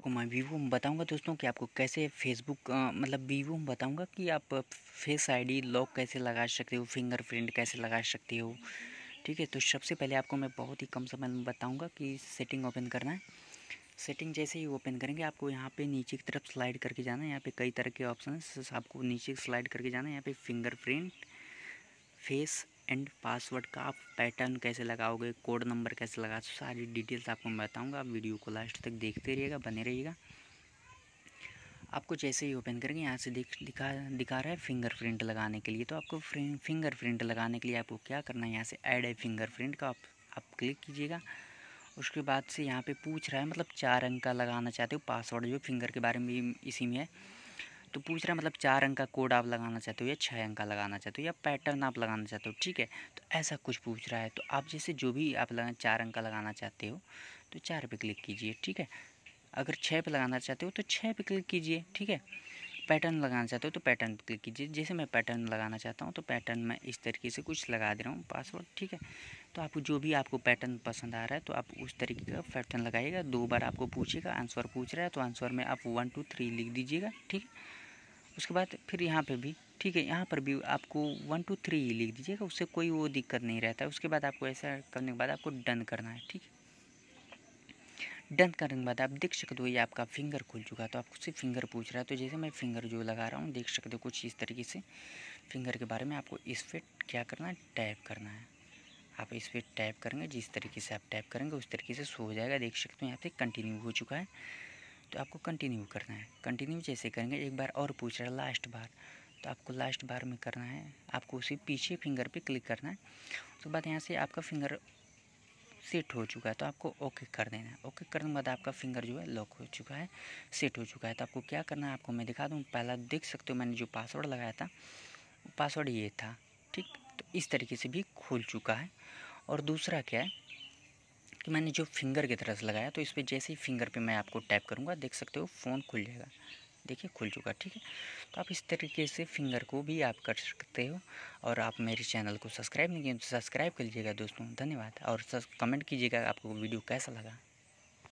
आपको मैं वीवो में बताऊंगा दोस्तों कि आपको कैसे फेसबुक मतलब वीवो में बताऊंगा कि आप फेस आईडी लॉक कैसे लगा सकते हो फिंगरप्रिंट कैसे लगा सकते हो ठीक है तो सबसे पहले आपको मैं बहुत ही कम समय में बताऊंगा कि सेटिंग ओपन करना है सेटिंग जैसे ही ओपन करेंगे आपको यहाँ पे नीचे की तरफ स्लाइड करके जाना है यहाँ पे कई तरह के ऑप्शन आपको नीचे स्लाइड करके जाना है यहाँ पे फिंगरप्रिंट फेस एंड पासवर्ड का आप पैटर्न कैसे लगाओगे कोड नंबर कैसे लगा तो सारी डिटेल्स आपको मैं बताऊँगा आप वीडियो को लास्ट तक देखते रहिएगा बने रहिएगा आप कुछ ऐसे ही ओपन करेंगे यहाँ से दिख दिखा दिखा रहा है फिंगरप्रिंट लगाने के लिए तो आपको फिंगरप्रिंट लगाने के लिए आपको क्या करना है यहाँ से ऐड है फिंगरप्रिंट का आप, आप क्लिक कीजिएगा उसके बाद से यहाँ पे पूछ रहा है मतलब चार अंक का लगाना चाहते हो पासवर्ड जो फिंगर के बारे में इसी में है तो पूछ रहा है मतलब चार अंक का कोड आप लगाना चाहते हो या छः अंक का लगाना चाहते हो या पैटर्न आप लगाना चाहते हो ठीक है तो ऐसा कुछ पूछ रहा है तो आप जैसे जो भी आप लगा चार अंक का लगाना चाहते हो तो चार पे क्लिक कीजिए ठीक है अगर छः पे लगाना चाहते हो तो छः पे क्लिक कीजिए ठीक है पैटर्न लगाना चाहते हो तो पैटर्न पर क्लिक कीजिए जैसे मैं पैटर्न लगाना चाहता हूँ तो पैटर्न में इस तरीके से कुछ लगा दे रहा हूँ पासवर्ड ठीक है तो आपको जो भी आपको पैटर्न पसंद आ रहा है तो आप उस तरीके का पैटर्न लगाइएगा दो बार आपको पूछेगा आंसर पूछ रहा है तो आंसर में आप वन टू थ्री लिख दीजिएगा ठीक है उसके बाद फिर यहाँ पे भी ठीक है यहाँ पर भी आपको वन टू थ्री ही लिख दीजिएगा उससे कोई वो दिक्कत नहीं रहता है उसके बाद आपको ऐसा करने के बाद आपको डन करना है ठीक है डन करने के बाद आप देख सकते हो ये आपका फिंगर खुल चुका है तो आपको सिर्फ फिंगर पूछ रहा है तो जैसे मैं फिंगर जो लगा रहा हूँ देख सकते हो कुछ इस तरीके से फिंगर के बारे में आपको इस पर क्या करना है टैप करना है आप इस पर टैप करेंगे जिस तरीके से आप टैप करेंगे उस तरीके से सो हो जाएगा देख सकते हो यहाँ पे कंटिन्यू हो चुका है तो आपको कंटिन्यू करना है कंटिन्यू जैसे करेंगे एक बार और पूछ रहा है लास्ट बार तो आपको लास्ट बार में करना है आपको उसी पीछे फिंगर पे क्लिक करना है उसके बाद यहाँ से आपका फिंगर सेट हो चुका है तो आपको ओके कर देना है ओके करने के बाद आपका फिंगर जो है लॉक हो चुका है सेट हो चुका है तो आपको क्या करना है आपको मैं दिखा दूँ पहला देख सकते हो मैंने जो पासवर्ड लगाया था पासवर्ड ये था ठीक तो इस तरीके से भी खुल चुका है और दूसरा क्या है कि मैंने जो फिंगर की तरह से लगाया तो इस पर जैसे ही फिंगर पे मैं आपको टैप करूँगा देख सकते हो फ़ोन खुल जाएगा देखिए खुल चुका ठीक है तो आप इस तरीके से फिंगर को भी आप कर सकते हो और आप मेरे चैनल को सब्सक्राइब नहीं किए तो सब्सक्राइब कर लीजिएगा दोस्तों धन्यवाद और कमेंट कीजिएगा आपको वीडियो कैसा लगा